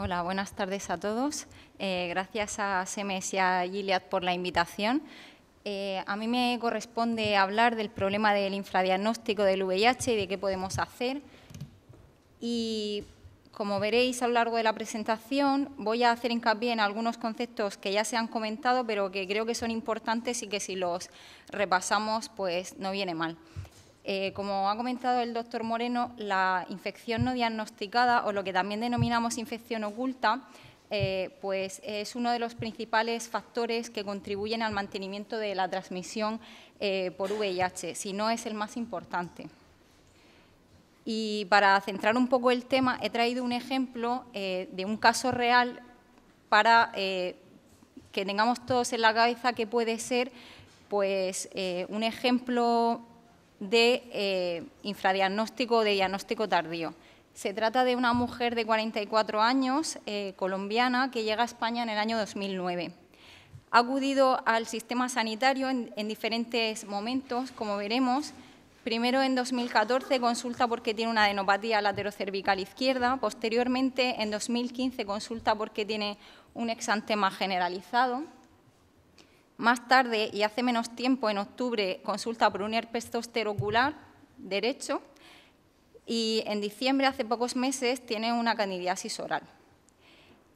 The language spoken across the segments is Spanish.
Hola, buenas tardes a todos. Eh, gracias a Semes y a Gilead por la invitación. Eh, a mí me corresponde hablar del problema del infradiagnóstico del VIH y de qué podemos hacer. Y como veréis a lo largo de la presentación, voy a hacer hincapié en algunos conceptos que ya se han comentado, pero que creo que son importantes y que si los repasamos, pues no viene mal. Eh, como ha comentado el doctor Moreno, la infección no diagnosticada o lo que también denominamos infección oculta, eh, pues es uno de los principales factores que contribuyen al mantenimiento de la transmisión eh, por VIH, si no es el más importante. Y para centrar un poco el tema, he traído un ejemplo de un caso real para que tengamos todos en la cabeza que puede ser pues, un ejemplo de eh, infradiagnóstico o de diagnóstico tardío. Se trata de una mujer de 44 años, eh, colombiana, que llega a España en el año 2009. Ha acudido al sistema sanitario en, diferentes momentos, como veremos. Primero, en 2014, consulta porque tiene una adenopatía laterocervical izquierda. Posteriormente, en 2015, consulta porque tiene un exantema generalizado. Más tarde, y hace menos tiempo, en octubre, consulta por un herpes derecho y en diciembre, hace pocos meses, tiene una candidiasis oral.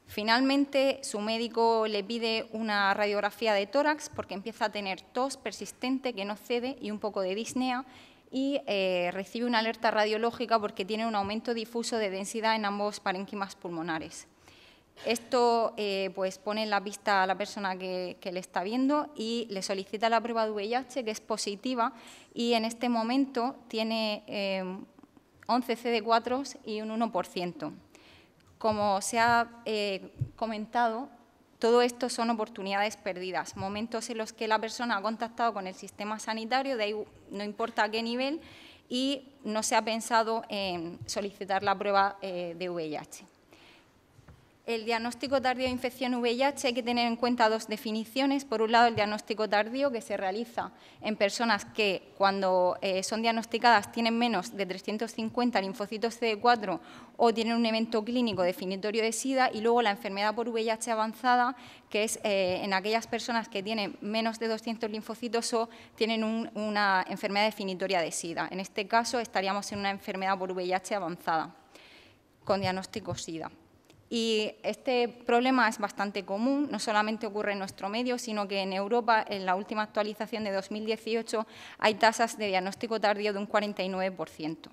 Finalmente, su médico le pide una radiografía de tórax porque empieza a tener tos persistente que no cede y un poco de disnea y eh, recibe una alerta radiológica porque tiene un aumento difuso de densidad en ambos parénquimas pulmonares. Esto eh, pues pone en la pista a la persona que, le está viendo y le solicita la prueba de VIH, que es positiva, y en este momento tiene 11 eh, CD4 y un 1%. Como se ha eh, comentado, todo esto son oportunidades perdidas, momentos en los que la persona ha contactado con el sistema sanitario, de ahí no importa a qué nivel, y no se ha pensado en solicitar la prueba de VIH. El diagnóstico tardío de infección VIH hay que tener en cuenta dos definiciones. Por un lado, el diagnóstico tardío que se realiza en personas que cuando eh, son diagnosticadas tienen menos de 350 linfocitos CD4 o tienen un evento clínico definitorio de SIDA y luego la enfermedad por VIH avanzada, que es eh, en aquellas personas que tienen menos de 200 linfocitos o tienen una enfermedad definitoria de SIDA. En este caso, estaríamos en una enfermedad por VIH avanzada con diagnóstico SIDA. Y este problema es bastante común, no solamente ocurre en nuestro medio, sino que en Europa, en la última actualización de 2018, hay tasas de diagnóstico tardío de un 49%.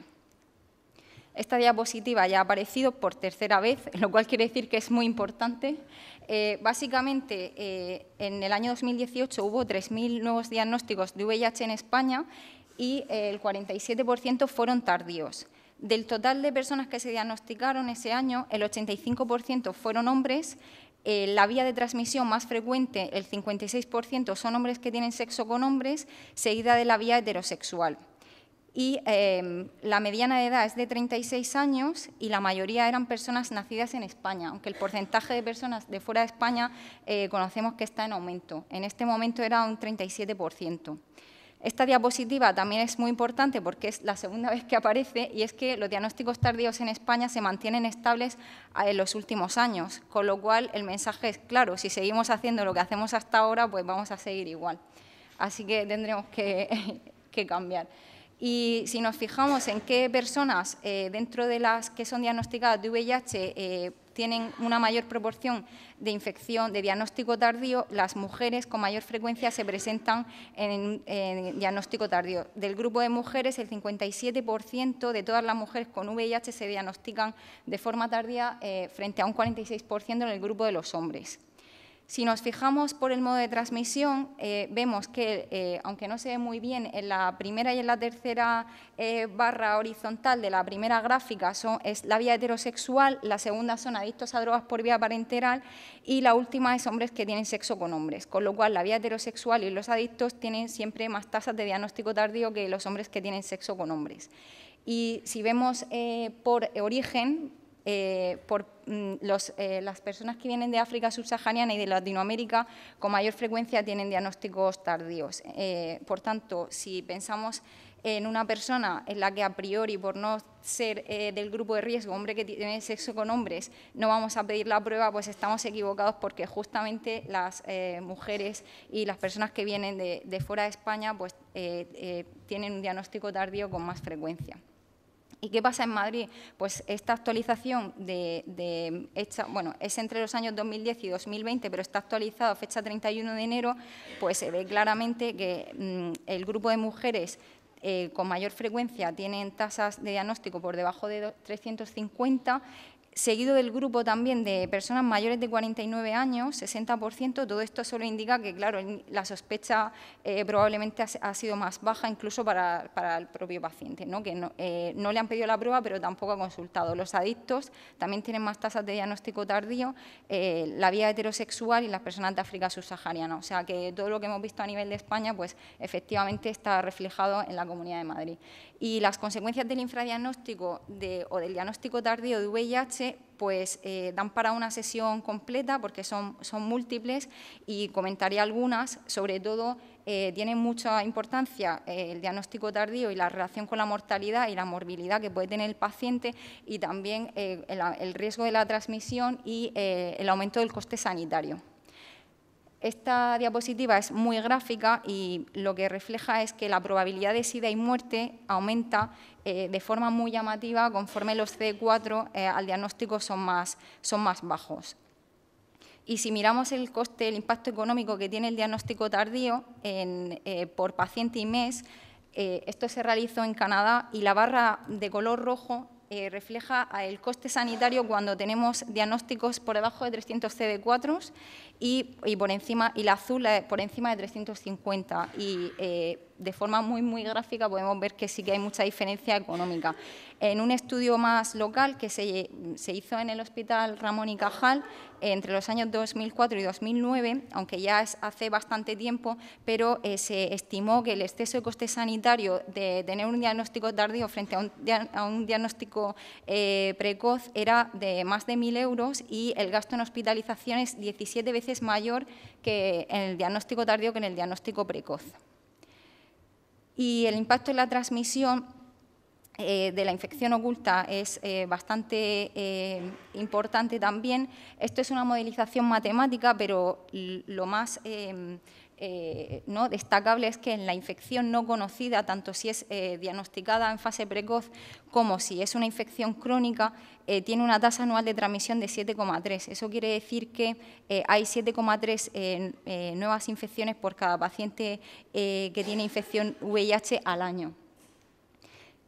Esta diapositiva ya ha aparecido por tercera vez, lo cual quiere decir que es muy importante. Eh, básicamente, eh, en el año 2018 hubo 3.000 nuevos diagnósticos de VIH en España y eh, el 47% fueron tardíos. Del total de personas que se diagnosticaron ese año, el 85% fueron hombres. Eh, la vía de transmisión más frecuente, el 56%, son hombres que tienen sexo con hombres, seguida de la vía heterosexual. Y em, la mediana edad es de 36 años y la mayoría eran personas nacidas en España, aunque el porcentaje de personas de fuera de España eh, conocemos que está en aumento. En este momento era un 37%. Esta diapositiva también es muy importante porque es la segunda vez que aparece y es que los diagnósticos tardíos en España se mantienen estables ah, en los últimos años, con lo cual el mensaje es claro, si seguimos haciendo lo que hacemos hasta ahora, pues vamos a seguir igual. Así que tendremos que, cambiar. Y si nos fijamos en qué personas eh, dentro de las que son diagnosticadas de VIH eh, tienen una mayor proporción de infección de diagnóstico tardío, las mujeres con mayor frecuencia se presentan en, diagnóstico tardío. Del grupo de mujeres, el 57% de todas las mujeres con VIH se diagnostican de forma tardía eh, frente a un 46% en el grupo de los hombres. Si nos fijamos por el modo de transmisión, eh, vemos que, eh, aunque no se ve muy bien, en la primera y en la tercera eh, barra horizontal de la primera gráfica es la vía heterosexual, la segunda son adictos a drogas por vía parenteral y la última es hombres que tienen sexo con hombres, con lo cual la vía heterosexual y los adictos tienen siempre más tasas de diagnóstico tardío que los hombres que tienen sexo con hombres. Y si vemos por origen, por Mm, los, eh, las personas que vienen de África subsahariana y de Latinoamérica con mayor frecuencia tienen diagnósticos tardíos. Eh, por tanto, si pensamos en una persona en la que a priori, por no ser eh, del grupo de riesgo, hombre que tiene sexo con hombres, no vamos a pedir la prueba, pues estamos equivocados porque justamente las mujeres y las personas que vienen de, fuera de España pues, tienen un diagnóstico tardío con más frecuencia. ¿Y qué pasa en Madrid? Pues esta actualización de, bueno, es entre los años 2010 y 2020, pero está actualizada fecha 31 de enero, pues se ve claramente que mm, el grupo de mujeres eh, con mayor frecuencia tienen tasas de diagnóstico por debajo de 350, seguido del grupo también de personas mayores de 49 años, 60%, todo esto solo indica que, claro, la sospecha eh, probablemente ha, sido más baja incluso para, el propio paciente, ¿no? que eh, no, le han pedido la prueba pero tampoco ha consultado. Los adictos también tienen más tasas de diagnóstico tardío, eh, la vía heterosexual y las personas de África subsahariana. O sea que todo lo que hemos visto a nivel de España, pues efectivamente está reflejado en la Comunidad de Madrid. Y las consecuencias del infradiagnóstico o del diagnóstico tardío de VIH pues eh, dan para una sesión completa porque son, múltiples y comentaré algunas, sobre todo eh, tienen mucha importancia eh, el diagnóstico tardío y la relación con la mortalidad y la morbilidad que puede tener el paciente y también el, riesgo de la transmisión y el aumento del coste sanitario. Esta diapositiva es muy gráfica y lo que refleja es que la probabilidad de SIDA y muerte aumenta eh, de forma muy llamativa conforme los C4 eh, al diagnóstico son más, son más bajos. Y si miramos el coste, el impacto económico que tiene el diagnóstico tardío eh, por paciente y mes, esto se realizó en Canadá y la barra de color rojo refleja el coste sanitario cuando tenemos diagnósticos por debajo de 300 CD4 y, por encima, y la azul es por encima de 350 y eh, de forma muy, muy gráfica podemos ver que sí que hay mucha diferencia económica. En un estudio más local que se, hizo en el Hospital Ramón y Cajal entre los años 2004 y 2009, aunque ya es hace bastante tiempo, pero eh, se estimó que el exceso de coste sanitario de tener un diagnóstico tardío frente a un, diagnóstico eh, precoz era de más de 1.000 euros y el gasto en hospitalizaciones 17 veces es mayor que en el diagnóstico tardío que en el diagnóstico precoz. Y el impacto en la transmisión eh, de la infección oculta es eh, bastante eh, importante también. Esto es una modelización matemática, pero lo más em, eh, ¿no? destacable es que en la infección no conocida, tanto si es eh, diagnosticada en fase precoz como si es una infección crónica, eh, tiene una tasa anual de transmisión de 7,3. Eso quiere decir que hay 7,3 nuevas infecciones por cada paciente que tiene infección VIH al año.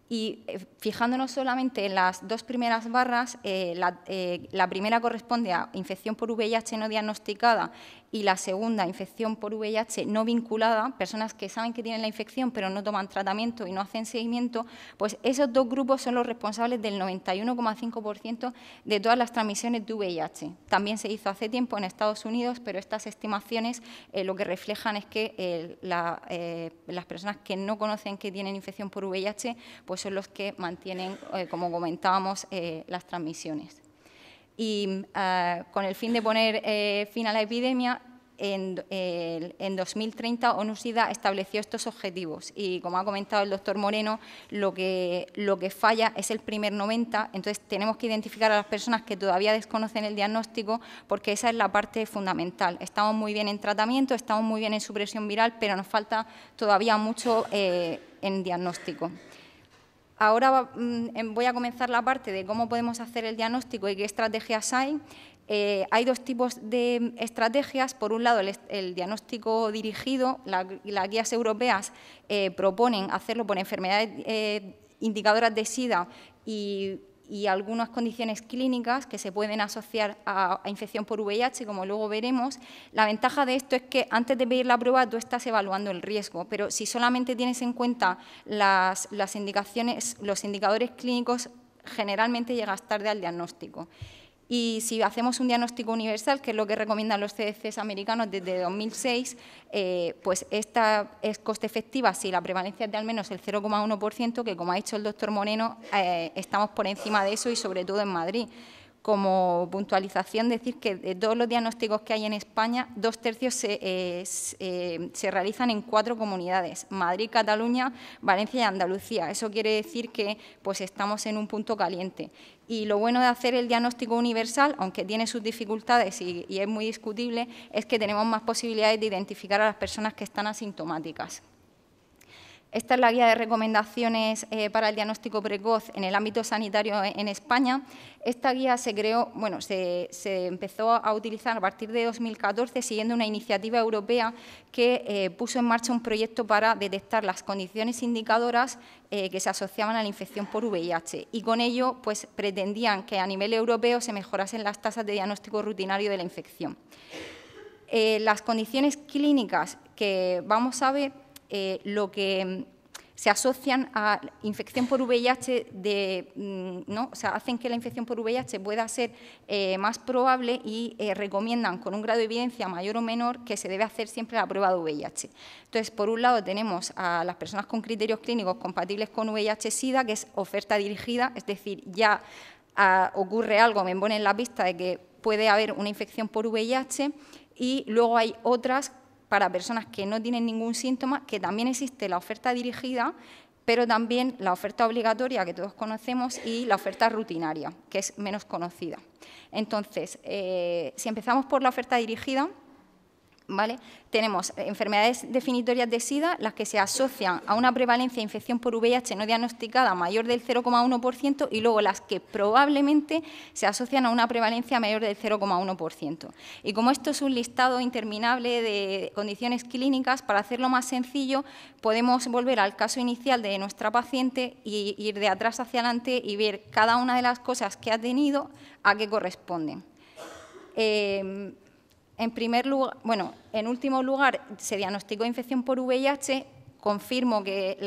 Y fijándonos solamente en las dos primeras barras, la, la, primera corresponde a infección por VIH no diagnosticada y la segunda, infección por VIH no vinculada, personas que saben que tienen la infección pero no toman tratamiento y no hacen seguimiento, pues esos dos grupos son los responsables del 91,5% de todas las transmisiones de VIH. También se hizo hace tiempo en Estados Unidos, pero estas estimaciones eh, lo que reflejan es que eh, eh, las personas que no conocen que tienen infección por VIH, pues son los que mantienen, como comentábamos, las transmisiones y ah, con el fin de poner eh, fin a la epidemia, en, 2030 ONU-SIDA estableció estos objetivos y, como ha comentado el doctor Moreno, lo que, falla es el primer 90, entonces tenemos que identificar a las personas que todavía desconocen el diagnóstico porque esa es la parte fundamental. Estamos muy bien en tratamiento, estamos muy bien en supresión viral, pero nos falta todavía mucho eh, en diagnóstico. Ahora mm, em, voy a comenzar la parte de cómo podemos hacer el diagnóstico y qué estrategias hay. Eh, hay dos tipos de mm, estrategias. Por un lado, el, diagnóstico dirigido. las guías europeas eh, proponen hacerlo por enfermedades eh, indicadoras de SIDA y y algunas condiciones clínicas que se pueden asociar a, infección por VIH, como luego veremos. La ventaja de esto es que antes de pedir la prueba tú estás evaluando el riesgo, pero si solamente tienes en cuenta las indicaciones, los indicadores clínicos, generalmente llegas tarde al diagnóstico. Y si hacemos un diagnóstico universal, que es lo que recomiendan los CDCs americanos desde 2006, eh, pues esta es coste efectiva si la prevalencia es de al menos el 0,1%, que como ha dicho el doctor Moreno, eh, estamos por encima de eso y sobre todo en Madrid como puntualización, decir que de todos los diagnósticos que hay en España, dos tercios se, eh, eh, realizan en cuatro comunidades, Madrid, Cataluña, Valencia y Andalucía. Eso quiere decir que pues, estamos en un punto caliente. Y lo bueno de hacer el diagnóstico universal, aunque tiene sus dificultades y es muy discutible, es que tenemos más posibilidades de identificar a las personas que están asintomáticas. Esta es la guía de recomendaciones eh, para el diagnóstico precoz en el ámbito sanitario en, España. Esta guía se creó, bueno, se, empezó a utilizar a partir de 2014 siguiendo una iniciativa europea que eh, puso en marcha un proyecto para detectar las condiciones indicadoras eh, que se asociaban a la infección por VIH y con ello pues, pretendían que a nivel europeo se mejorasen las tasas de diagnóstico rutinario de la infección. las condiciones clínicas que vamos a ver eh, lo que mm, se asocian a infección por VIH, de, mm, ¿no? o sea, hacen que la infección por VIH pueda ser eh, más probable y eh, recomiendan con un grado de evidencia mayor o menor que se debe hacer siempre la prueba de VIH. Entonces, por un lado tenemos a las personas con criterios clínicos compatibles con VIH-Sida, que es oferta dirigida, es decir, ya ah, ocurre algo, me ponen la pista de que puede haber una infección por VIH, y luego hay otras para personas que no tienen ningún síntoma, que también existe la oferta dirigida, pero también la oferta obligatoria que todos conocemos y la oferta rutinaria, que es menos conocida. Entonces, eh, si empezamos por la oferta dirigida, tenemos enfermedades definitorias de SIDA, las que se asocian a una prevalencia de infección por VIH no diagnosticada mayor del 0,1% y luego las que probablemente se asocian a una prevalencia mayor del 0,1%. Y como esto es un listado interminable de condiciones clínicas, para hacerlo más sencillo, podemos volver al caso inicial de nuestra paciente e ir de atrás hacia adelante y ver cada una de las cosas que ha tenido a qué corresponden. Eh, en primer lugar, bueno, en último lugar, se diagnosticó infección por VIH confirmo que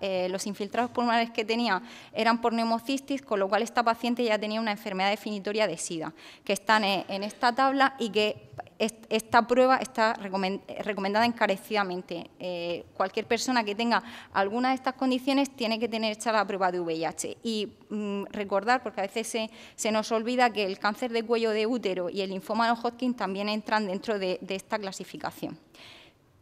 eh, los infiltrados pulmonares que tenía eran por neumocistis, con lo cual esta paciente ya tenía una enfermedad definitoria de SIDA, que están eh, en esta tabla y que esta prueba está recomendada encarecidamente. Eh, cualquier persona que tenga alguna de estas condiciones tiene que tener hecha la prueba de VIH. Y mm, recordar, porque a veces se, nos olvida que el cáncer de cuello de útero y el linfoma de Hodgkin también entran dentro de esta clasificación.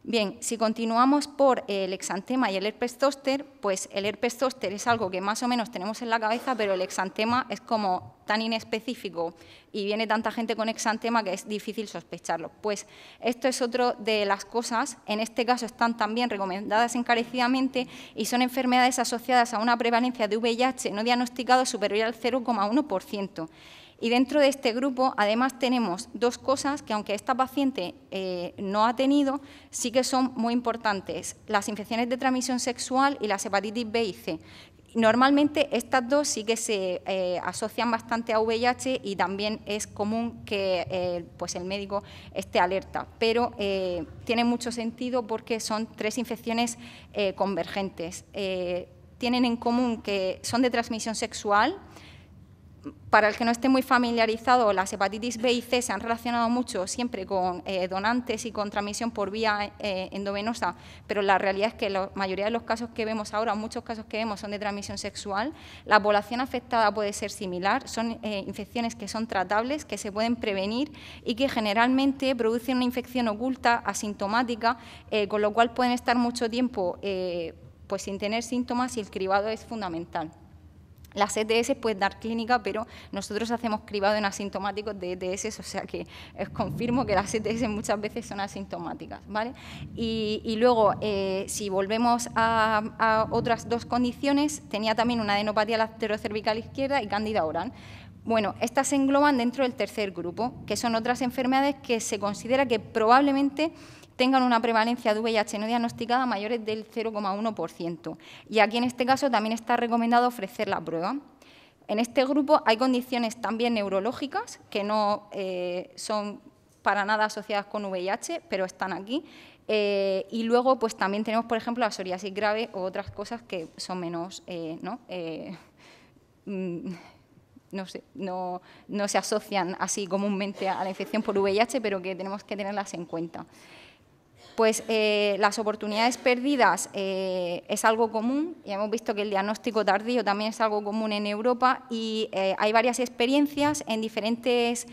Bien, si continuamos por el exantema y el herpes zóster, pues el herpes zóster es algo que más o menos tenemos en la cabeza, pero el exantema es como tan inespecífico y viene tanta gente con exantema que es difícil sospecharlo. Pues esto es otro de las cosas, en este caso están también recomendadas encarecidamente y son enfermedades asociadas a una prevalencia de VIH no diagnosticado superior al 0,1%. Y dentro de este grupo, además, tenemos dos cosas que, aunque esta paciente eh, no ha tenido, sí que son muy importantes, las infecciones de transmisión sexual y las hepatitis B y C. Normalmente estas dos sí que se eh, asocian bastante a VIH y también es común que eh, pues el médico esté alerta, pero tiene mucho sentido porque son tres infecciones convergentes. tienen en común que son de transmisión sexual, para el que no esté muy familiarizado, las hepatitis B y C se han relacionado mucho siempre con eh, donantes y con transmisión por vía eh, endovenosa, pero la realidad es que la mayoría de los casos que vemos ahora, muchos casos que vemos, son de transmisión sexual. La población afectada puede ser similar, son eh, infecciones que son tratables, que se pueden prevenir y que generalmente producen una infección oculta, asintomática, con lo cual pueden estar mucho tiempo pues, sin tener síntomas y el cribado es fundamental. Las ETS pueden dar clínica, pero nosotros hacemos cribado en asintomáticos de ETS, o sea que os confirmo que las ETS muchas veces son asintomáticas, ¿vale? Y, luego, eh, si volvemos a, otras dos condiciones, tenía también una adenopatía cervical izquierda y cándida oral. Bueno, estas se engloban dentro del tercer grupo, que son otras enfermedades que se considera que probablemente tengan una prevalencia de VIH no diagnosticada mayores del 0,1%. Y aquí, en este caso, también está recomendado ofrecer la prueba. En este grupo hay condiciones también neurológicas que no eh, son para nada asociadas con VIH, pero están aquí. Eh, y luego, pues también tenemos, por ejemplo, la psoriasis grave o otras cosas que son menos, eh, mm, ¿no? no se asocian así comúnmente a la infección por VIH, pero que tenemos que tenerlas en cuenta pues eh, las oportunidades perdidas eh, es algo común, y hemos visto que el diagnóstico tardío también es algo común en Europa y eh, hay varias experiencias en diferentes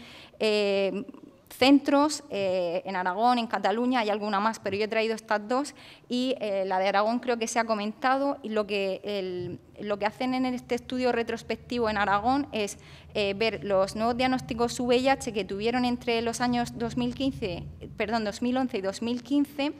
centros, eh, en Aragón, en Cataluña, hay alguna más, pero yo he traído estas dos y eh, la de Aragón creo que se ha comentado y lo que, hacen en este estudio retrospectivo en Aragón es eh, ver los nuevos diagnósticos VIH que tuvieron entre los años 2015, 2011 y 2015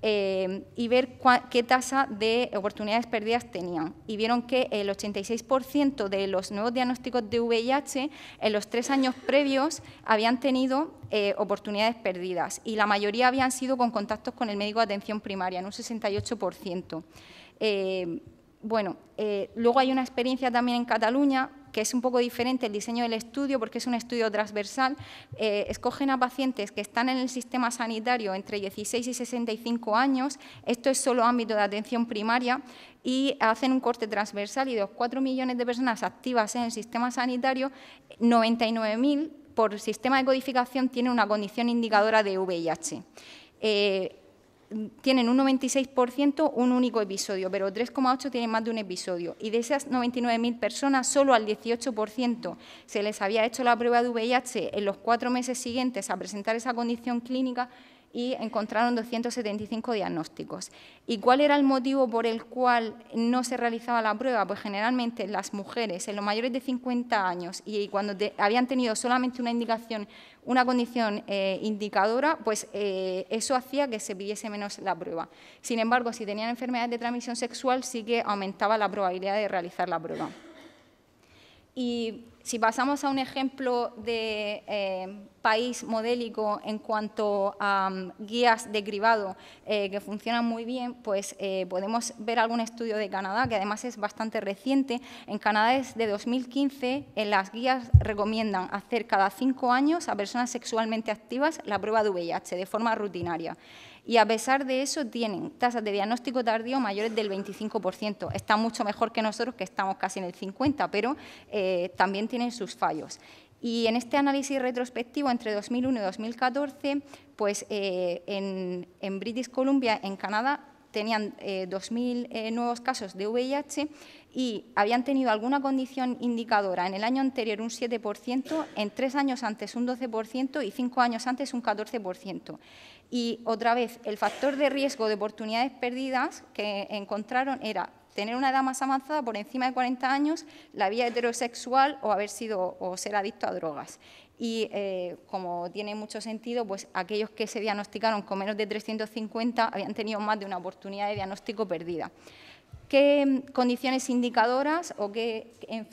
eh, y ver qué tasa de oportunidades perdidas tenían. Y vieron que el 86% de los nuevos diagnósticos de VIH en los tres años previos habían tenido eh, oportunidades perdidas y la mayoría habían sido con contactos con el médico de atención primaria, en un 68%. Eh, bueno, luego hay una experiencia también en Cataluña que es un poco diferente el diseño del estudio porque es un estudio transversal, eh, escogen a pacientes que están en el sistema sanitario entre 16 y 65 años, esto es solo ámbito de atención primaria, y hacen un corte transversal y de los 4 millones de personas activas en el sistema sanitario, 99.000 por sistema de codificación tienen una condición indicadora de VIH. Eh, tienen un 96% un único episodio, pero 3,8 tienen más de un episodio. Y de esas 99.000 personas, solo al 18% se les había hecho la prueba de VIH en los cuatro meses siguientes a presentar esa condición clínica y encontraron 275 diagnósticos. ¿Y cuál era el motivo por el cual no se realizaba la prueba? Pues generalmente las mujeres en los mayores de 50 años y cuando habían tenido solamente una indicación, una condición eh, indicadora, pues eh, eso hacía que se pidiese menos la prueba. Sin embargo, si tenían enfermedades de transmisión sexual, sí que aumentaba la probabilidad de realizar la prueba. Y si pasamos a un ejemplo de eh, país modélico en cuanto a mm, guías de cribado eh, que funcionan muy bien, pues eh, podemos ver algún estudio de Canadá, que además es bastante reciente. En Canadá es de 2015, en las guías recomiendan hacer cada cinco años a personas sexualmente activas la prueba de VIH de forma rutinaria y a pesar de eso tienen tasas de diagnóstico tardío mayores del 25%. Está mucho mejor que nosotros, que estamos casi en el 50%, pero eh, también tienen sus fallos. Y en este análisis retrospectivo entre 2001 y 2014, pues eh, en, British Columbia, en Canadá, tenían 2.000 eh, nuevos casos de VIH y habían tenido alguna condición indicadora en el año anterior un 7%, en tres años antes un 12% y cinco años antes un 14%. Y otra vez, el factor de riesgo de oportunidades perdidas que encontraron era tener una edad más avanzada por encima de 40 años, la vida heterosexual o haber sido o ser adicto a drogas. Y eh, como tiene mucho sentido, pues aquellos que se diagnosticaron con menos de 350 habían tenido más de una oportunidad de diagnóstico perdida qué condiciones indicadoras o qué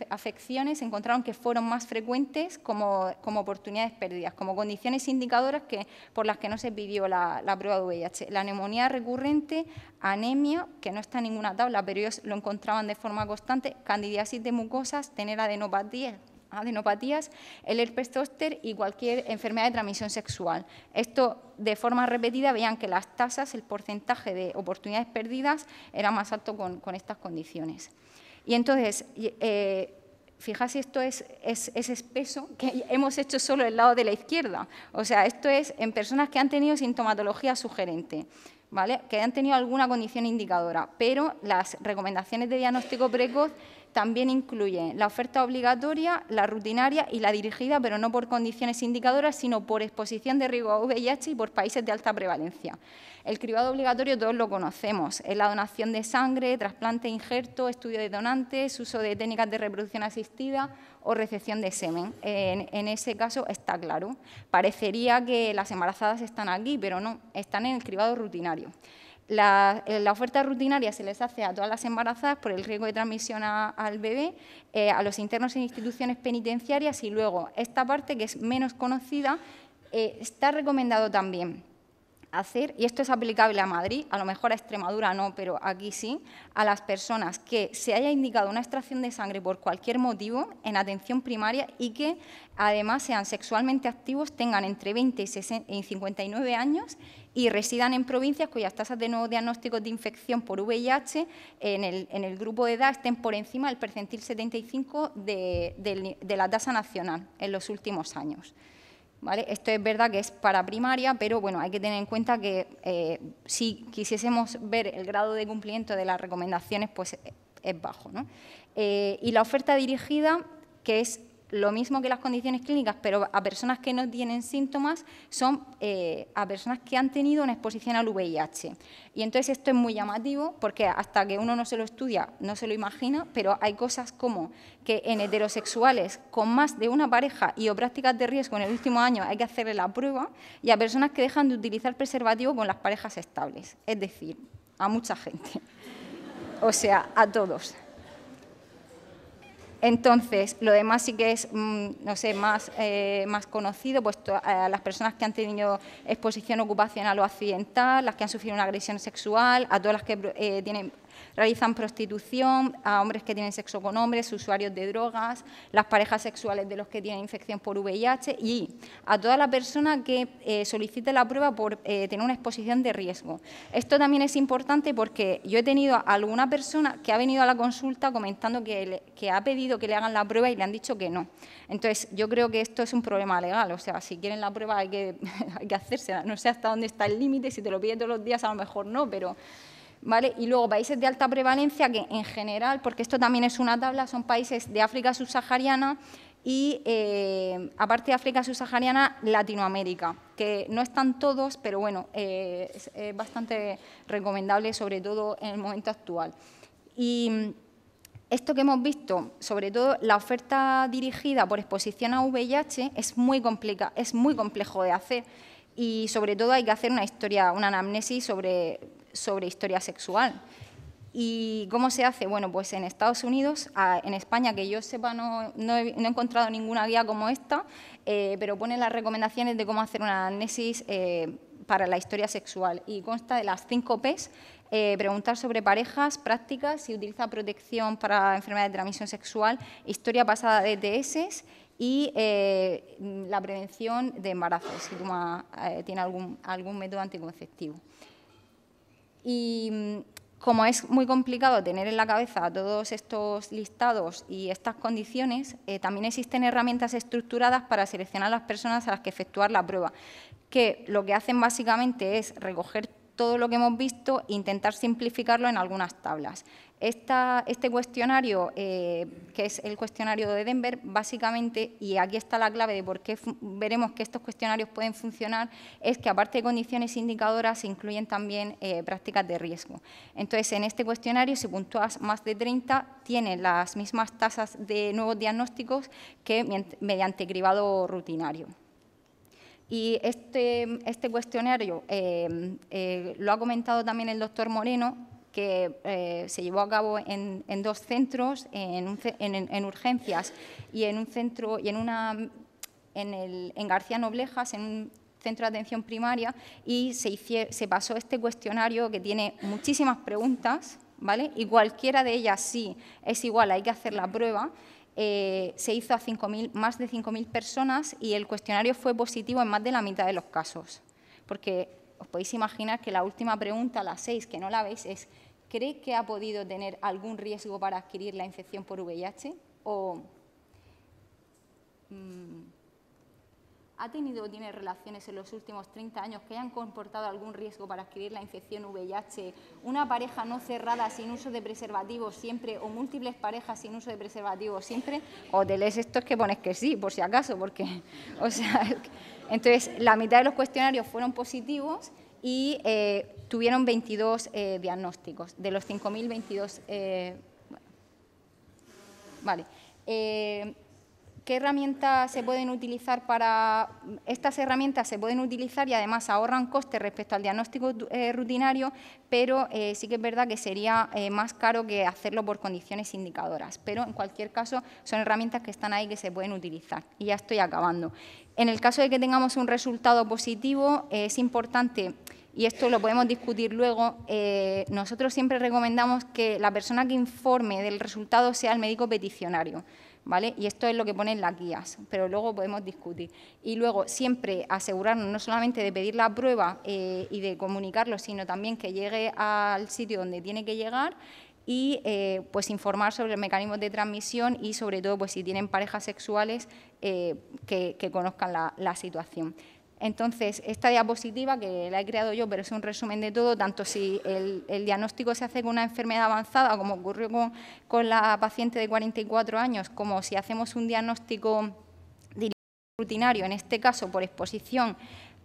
afecciones encontraron que fueron más frecuentes como, oportunidades perdidas, como condiciones indicadoras que, por las que no se pidió la, la, prueba de VIH. La neumonía recurrente, anemia, que no está en ninguna tabla, pero ellos lo encontraban de forma constante, candidiasis de mucosas, tener adenopatía, adenopatías, el herpes zóster y cualquier enfermedad de transmisión sexual. Esto, de forma repetida, veían que las tasas, el porcentaje de oportunidades perdidas era más alto con, estas condiciones. Y entonces, eh, fijaos si esto es, es, espeso, que hemos hecho solo el lado de la izquierda. O sea, esto es en personas que han tenido sintomatología sugerente, ¿vale? que han tenido alguna condición indicadora, pero las recomendaciones de diagnóstico precoz también incluye la oferta obligatoria, la rutinaria y la dirigida, pero no por condiciones indicadoras, sino por exposición de riesgo a VIH y por países de alta prevalencia. El cribado obligatorio todos lo conocemos, es la donación de sangre, trasplante, injerto, estudio de donantes, uso de técnicas de reproducción asistida o recepción de semen. En, en, ese caso está claro. Parecería que las embarazadas están aquí, pero no, están en el cribado rutinario. Eh, la, oferta rutinaria se les hace a todas las embarazadas por el riesgo de transmisión al bebé, eh, a los internos en instituciones penitenciarias y luego esta parte que es menos conocida eh, está recomendado también hacer, y esto es aplicable a Madrid, a lo mejor a Extremadura no, pero aquí sí, a las personas que se haya indicado una extracción de sangre por cualquier motivo en atención primaria y que además sean sexualmente activos, tengan entre 20 y, 59 años y residan en provincias cuyas tasas de nuevos diagnósticos de infección por VIH en el, grupo de edad estén por encima del percentil 75 de la tasa nacional en los últimos años. Esto es verdad que es para primaria, pero bueno, hay que tener en cuenta que eh, si quisiésemos ver el grado de cumplimiento de las recomendaciones, pues eh, es bajo. Eh, y la oferta dirigida, que es lo mismo que las condiciones clínicas, pero a personas que no tienen síntomas, son eh, a personas que han tenido una exposición al VIH. Y entonces esto es muy llamativo porque hasta que uno no se lo estudia, no se lo imagina, pero hay cosas como que en heterosexuales con más de una pareja y o prácticas de riesgo en el último año hay que hacerle la prueba y a personas que dejan de utilizar preservativo con las parejas estables, es decir, a mucha gente, o sea, a todos. Entonces, lo demás sí que es, mm, no sé, más, eh, más conocido, puesto a las personas que han tenido exposición ocupacional o accidental, las que han sufrido una agresión sexual, a todas las que eh, tienen realizan prostitución, a hombres que tienen sexo con hombres, usuarios de drogas, las parejas sexuales de los que tienen infección por VIH y a toda la persona que eh, solicite la prueba por eh, tener una exposición de riesgo. Esto también es importante porque yo he tenido a alguna persona que ha venido a la consulta comentando que, ha pedido que le hagan la prueba y le han dicho que no. Entonces, yo creo que esto es un problema legal, o sea, si quieren la prueba hay que, hacerse, no sé hasta dónde está el límite, si te lo piden todos los días a lo mejor no, pero y luego países de alta prevalencia que en general, porque esto también es una tabla, son países de África subsahariana y eh, aparte de África subsahariana, Latinoamérica, que no están todos, pero bueno, eh, es, bastante recomendable, sobre todo en el momento actual. Y esto que hemos visto, sobre todo la oferta dirigida por exposición a VIH, es muy, complica, es muy complejo de hacer y sobre todo hay que hacer una historia, una anamnesis sobre sobre historia sexual. ¿Y cómo se hace? Bueno, pues en Estados Unidos, en España, que yo sepa, no, no, he, encontrado ninguna guía como esta, eh, pero pone las recomendaciones de cómo hacer una análisis eh, para la historia sexual y consta de las cinco Ps, eh, preguntar sobre parejas, prácticas, si utiliza protección para enfermedades de transmisión sexual, historia pasada de ETS y la prevención de embarazos, si tiene algún, algún método anticonceptivo. Y mm, como es muy complicado tener en la cabeza todos estos listados y estas condiciones, eh, también existen herramientas estructuradas para seleccionar las personas a las que efectuar la prueba, que lo que hacen básicamente es recoger todo lo que hemos visto intentar simplificarlo en algunas tablas. este cuestionario, eh, que es el cuestionario de Denver, básicamente, y aquí está la clave de por qué veremos que estos cuestionarios pueden funcionar, es que aparte de condiciones indicadoras, se incluyen también eh, prácticas de riesgo. Entonces, en este cuestionario, si puntúas más de 30, tiene las mismas tasas de nuevos diagnósticos que mediante cribado rutinario. Y este, este cuestionario eh, eh, lo ha comentado también el doctor Moreno, que eh, se llevó a cabo en, dos centros, en, urgencias y en un centro y en una en, el, García Noblejas, en un centro de atención primaria, y se, se pasó este cuestionario que tiene muchísimas preguntas, ¿vale? Y cualquiera de ellas sí es igual, hay que hacer la prueba. Eh, se hizo a más de 5.000 personas y el cuestionario fue positivo en más de la mitad de los casos. Porque os podéis imaginar que la última pregunta, la 6, que no la veis, es ¿cree que ha podido tener algún riesgo para adquirir la infección por VIH? O... Mm, ha tenido o tiene relaciones en los últimos 30 años que hayan comportado algún riesgo para adquirir la infección VIH, una pareja no cerrada sin uso de preservativos siempre o múltiples parejas sin uso de preservativos siempre, o te lees esto es que pones que sí, por si acaso, porque, o sea, entonces la mitad de los cuestionarios fueron positivos y eh, tuvieron 22 eh, diagnósticos, de los 5.022, eh, vale. Eh, qué herramientas se pueden utilizar para... Estas herramientas se pueden utilizar y además ahorran costes respecto al diagnóstico eh, rutinario, pero eh, sí que es verdad que sería eh, más caro que hacerlo por condiciones indicadoras. Pero en cualquier caso son herramientas que están ahí que se pueden utilizar. Y ya estoy acabando. En el caso de que tengamos un resultado positivo, es importante y esto lo podemos discutir luego, nosotros siempre recomendamos que la persona que informe del resultado sea el médico peticionario. Y esto es lo que ponen las guías, pero luego podemos discutir. Y luego siempre asegurarnos no solamente de pedir la prueba eh, y de comunicarlo, sino también que llegue al sitio donde tiene que llegar y eh, pues informar sobre los mecanismos de transmisión y sobre todo pues si tienen parejas sexuales eh, que, conozcan la situación. Entonces, esta diapositiva que la he creado yo, pero es un resumen de todo, tanto si el, diagnóstico se hace con una enfermedad avanzada, como ocurrió con, la paciente de 44 años, como si hacemos un diagnóstico rutinario, en este caso por exposición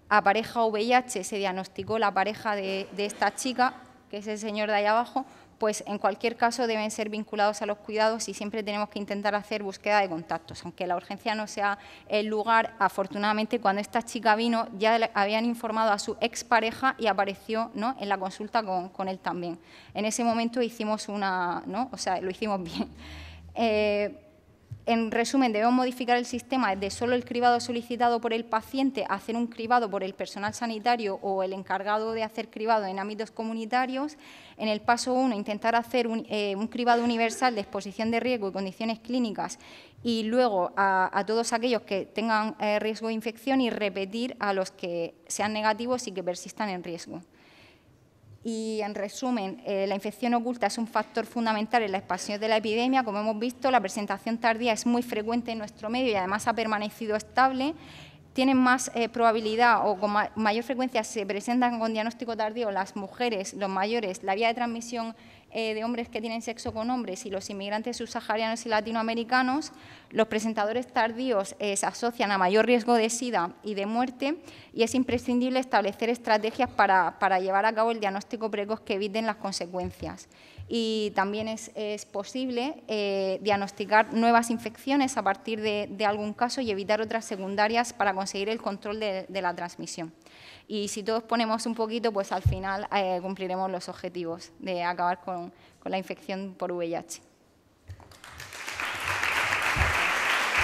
a pareja VIH, se diagnosticó la pareja de esta chica, que es el señor de ahí abajo, pues en cualquier caso deben ser vinculados a los cuidados y siempre tenemos que intentar hacer búsqueda de contactos, aunque la urgencia no sea el lugar, afortunadamente cuando esta chica vino ya habían informado a su expareja y apareció ¿no? en la consulta con, él también. En ese momento hicimos una, ¿no? o sea, lo hicimos bien. Eh, en resumen, debemos modificar el sistema de solo el cribado solicitado por el paciente a hacer un cribado por el personal sanitario o el encargado de hacer cribado en ámbitos comunitarios en el paso 1, intentar hacer eh, un, cribado universal de exposición de riesgo y condiciones clínicas y luego a, todos aquellos que tengan eh, riesgo de infección y repetir a los que sean negativos y que persistan en riesgo. Y en resumen, eh, la infección oculta es un factor fundamental en la expansión de la epidemia. Como hemos visto, la presentación tardía es muy frecuente en nuestro medio y además ha permanecido estable tienen más eh, probabilidad o con mayor frecuencia se presentan con diagnóstico tardío las mujeres, los mayores, la vía de transmisión eh, de hombres que tienen sexo con hombres y los inmigrantes subsaharianos y latinoamericanos, los presentadores tardíos eh, se asocian a mayor riesgo de SIDA y de muerte y es imprescindible establecer estrategias para, llevar a cabo el diagnóstico precoz que eviten las consecuencias. Y también es, posible eh, diagnosticar nuevas infecciones a partir de, algún caso y evitar otras secundarias para conseguir el control de la transmisión y si todos ponemos un poquito, pues al final eh, cumpliremos los objetivos de acabar con, con la infección por VIH.